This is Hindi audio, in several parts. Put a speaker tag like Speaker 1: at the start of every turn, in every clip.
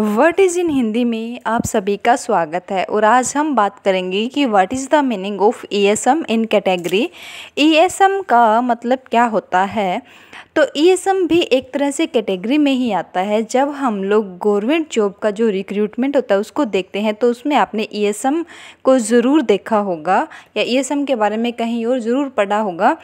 Speaker 1: वर्ड इज़ इन हिंदी में आप सभी का स्वागत है और आज हम बात करेंगे कि what is the meaning of E S M in category E S M का मतलब क्या होता है तो ई एस एम भी एक तरह से कैटेगरी में ही आता है जब हम लोग गवर्नमेंट जॉब का जो रिक्रूटमेंट होता है उसको देखते हैं तो उसमें आपने ई एस एम को ज़रूर देखा होगा या ई एस एम के बारे में कहीं और ज़रूर पढ़ा होगा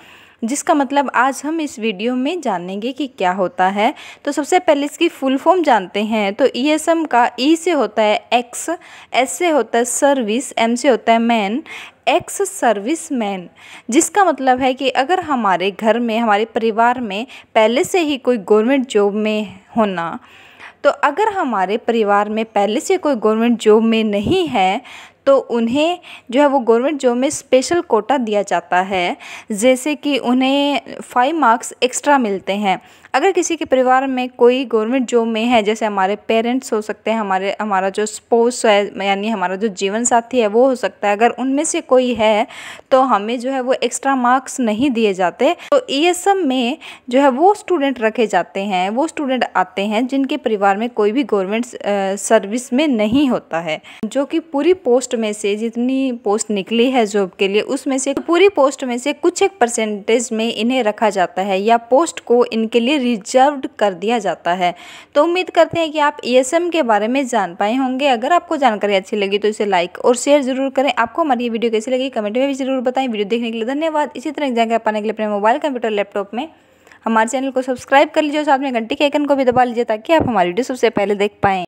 Speaker 1: जिसका मतलब आज हम इस वीडियो में जानेंगे कि क्या होता है तो सबसे पहले इसकी फुल फॉर्म जानते हैं तो ई e का ई e से होता है एक्स एस से होता है सर्विस एम से होता है मैन एक्स सर्विस मैन जिसका मतलब है कि अगर हमारे घर में हमारे परिवार में पहले से ही कोई गवर्नमेंट जॉब में होना तो अगर हमारे परिवार में पहले से कोई गवर्नमेंट जॉब में नहीं है तो उन्हें जो है वो गवर्नमेंट जॉब में स्पेशल कोटा दिया जाता है जैसे कि उन्हें फ़ाइव मार्क्स एक्स्ट्रा मिलते हैं अगर किसी के परिवार में कोई गवर्नमेंट जॉब में है जैसे हमारे पेरेंट्स हो सकते हैं हमारे हमारा जो स्पोर्ट्स है यानी हमारा जो जीवन साथी है वो हो सकता है अगर उनमें से कोई है तो हमें जो है वो एक्स्ट्रा मार्क्स नहीं दिए जाते तो ई में जो है वो स्टूडेंट रखे जाते हैं वो स्टूडेंट आते हैं जिनके परिवार में कोई भी गवर्नमेंट सर्विस में नहीं होता है जो कि पूरी पोस्ट पोस्ट में से जितनी पोस्ट निकली है जॉब के लिए उसमें से पूरी पोस्ट में से कुछ एक परसेंटेज में इन्हें रखा जाता है या पोस्ट को इनके लिए रिजर्व कर दिया जाता है तो उम्मीद करते हैं कि आप ई e के बारे में जान पाए होंगे अगर आपको जानकारी अच्छी लगी तो इसे लाइक और शेयर जरूर करें आपको हमारी वीडियो कैसी लगी कमेंट में भी जरूर बताएं वीडियो देखने के लिए धन्यवाद इसी तरह जानकारी पाने के लिए अपने मोबाइल कंप्यूटर लैपटॉप में हमारे चैनल को सब्सक्राइब कर लीजिए और साथ में घंटी के आइकन को भी दबा लीजिए ताकि आप हमारी वीडियो सबसे पहले देख पाएँ